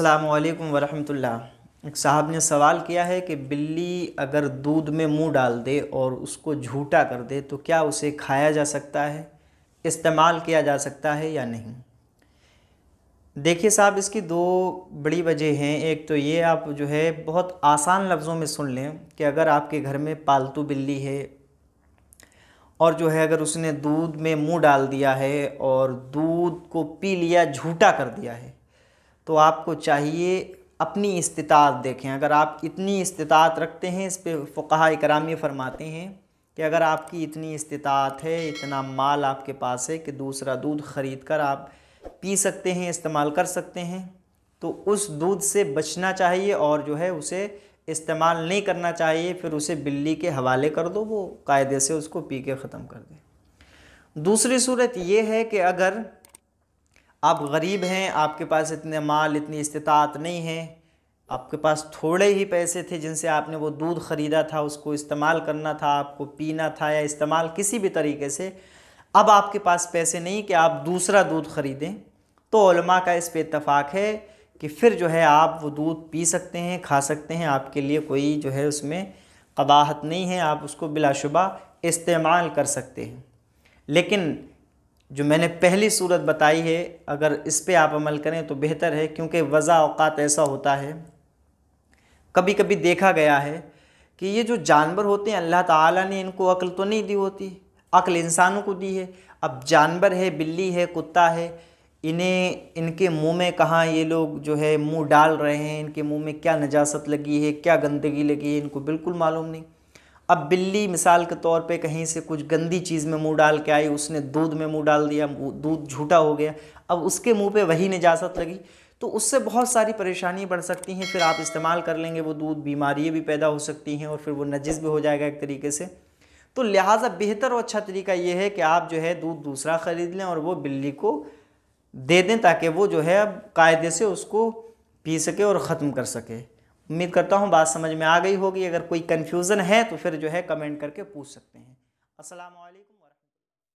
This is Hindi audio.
अल्लाम वरहमतुल्ला एक साहब ने सवाल किया है कि बिल्ली अगर दूध में मुंह डाल दे और उसको झूठा कर दे तो क्या उसे खाया जा सकता है इस्तेमाल किया जा सकता है या नहीं देखिए साहब इसकी दो बड़ी वजह हैं एक तो ये आप जो है बहुत आसान लफ्ज़ों में सुन लें कि अगर आपके घर में पालतू बिल्ली है और जो है अगर उसने दूध में मुँह डाल दिया है और दूध को पी लिया झूठा कर दिया है तो आपको चाहिए अपनी इस्तात देखें अगर आप इतनी इस्तात रखते हैं इस पर फ़ुका करामी फरमाते हैं कि अगर आपकी इतनी इस्तात है इतना माल आपके पास है कि दूसरा दूध ख़रीद कर आप पी सकते हैं इस्तेमाल कर सकते हैं तो उस दूध से बचना चाहिए और जो है उसे इस्तेमाल नहीं करना चाहिए फिर उसे बिल्ली के हवाले कर दो वो कायदे से उसको पी के ख़त्म कर दे दूसरी सूरत ये है कि अगर आप गरीब हैं आपके पास इतने माल इतनी इस्तात नहीं है आपके पास थोड़े ही पैसे थे जिनसे आपने वो दूध ख़रीदा था उसको इस्तेमाल करना था आपको पीना था या इस्तेमाल किसी भी तरीके से अब आपके पास पैसे नहीं कि आप दूसरा दूध ख़रीदें तो का इस पर इतफ़ाक़ है कि फिर जो है आप वो दूध पी सकते हैं खा सकते हैं आपके लिए कोई जो है उसमें कबाहत नहीं है आप उसको बिलाशुबा इस्तेमाल कर सकते हैं लेकिन जो मैंने पहली सूरत बताई है अगर इस पर आप अमल करें तो बेहतर है क्योंकि वज़ा अवकात ऐसा होता है कभी कभी देखा गया है कि ये जो जानवर होते हैं अल्लाह ताला ने इनको अक्ल तो नहीं दी होती अक्ल इंसानों को दी है अब जानवर है बिल्ली है कुत्ता है इन्हें इनके मुंह में कहाँ ये लोग जो है मुंह डाल रहे हैं इनके मुंह में क्या नजासत लगी है क्या गंदगी लगी है इनको बिल्कुल मालूम नहीं अब बिल्ली मिसाल के तौर पे कहीं से कुछ गंदी चीज़ में मुंह डाल के आई उसने दूध में मुंह डाल दिया दूध झूठा हो गया अब उसके मुंह पे वही निजात लगी तो उससे बहुत सारी परेशानियाँ बढ़ सकती हैं फिर आप इस्तेमाल कर लेंगे वो दूध बीमारियाँ भी पैदा हो सकती हैं और फिर वो नजिस भी हो जाएगा एक तरीके से तो लिहाजा बेहतर और अच्छा तरीका ये है कि आप जो है दूध दूसरा ख़रीद लें और वो बिल्ली को दे दें ताकि वो जो है अब कायदे से उसको पी सके और ख़त्म कर सके उम्मीद करता हूँ बात समझ में आ गई होगी अगर कोई कन्फ्यूज़न है तो फिर जो है कमेंट करके पूछ सकते हैं असलकम